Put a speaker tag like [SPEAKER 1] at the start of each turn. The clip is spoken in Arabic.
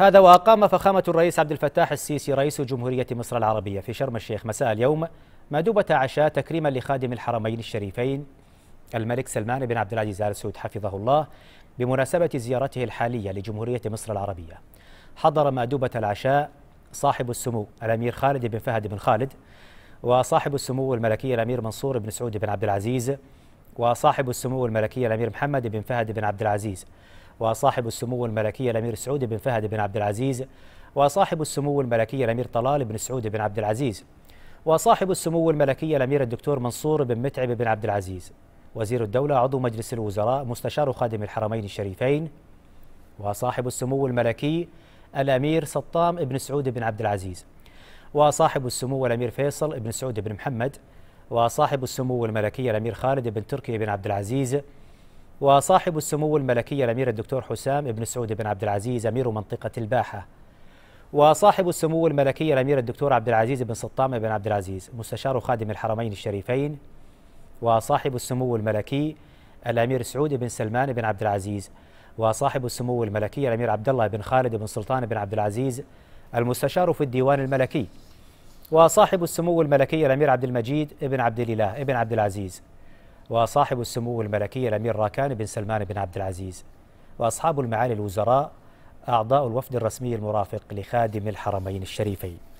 [SPEAKER 1] هذا وأقام فخامة الرئيس عبد الفتاح السيسي رئيس جمهورية مصر العربية في شرم الشيخ مساء اليوم مأدوبة عشاء تكريما لخادم الحرمين الشريفين الملك سلمان بن عبد العزيز آل سعود حفظه الله بمناسبة زيارته الحالية لجمهورية مصر العربية حضر مأدوبة العشاء صاحب السمو الأمير خالد بن فهد بن خالد وصاحب السمو الملكي الأمير منصور بن سعود بن عبد العزيز وصاحب السمو الملكي الأمير محمد بن فهد بن عبد العزيز وصاحب السمو الملكي الأمير سعود بن فهد بن عبد العزيز وصاحب السمو الملكي الأمير طلال بن سعود بن عبد العزيز وصاحب السمو الملكي الأمير الدكتور منصور بن متعب بن عبد العزيز وزير الدولة عضو مجلس الوزراء مستشار خادم الحرمين الشريفين وصاحب السمو الملكي الأمير سطام بن سعود بن عبد العزيز وصاحب السمو الأمير فيصل بن سعود بن محمد وصاحب السمو الملكي الأمير خالد بن تركي بن عبد العزيز وصاحب السمو الملكي الأمير الدكتور حسام بن سعود بن عبد العزيز أمير منطقة الباحة وصاحب السمو الملكي الأمير الدكتور عبد العزيز بن سطام بن عبد العزيز مستشار خادم الحرمين الشريفين وصاحب السمو الملكي الأمير سعود بن سلمان بن عبد العزيز وصاحب السمو الملكي الأمير عبد الله بن خالد بن سلطان بن عبد العزيز المستشار في الديوان الملكي وصاحب السمو الملكي الأمير عبد المجيد بن عبد الإله بن عبد العزيز وصاحب السمو الملكي الأمير راكان بن سلمان بن عبد العزيز وأصحاب المعالي الوزراء أعضاء الوفد الرسمي المرافق لخادم الحرمين الشريفين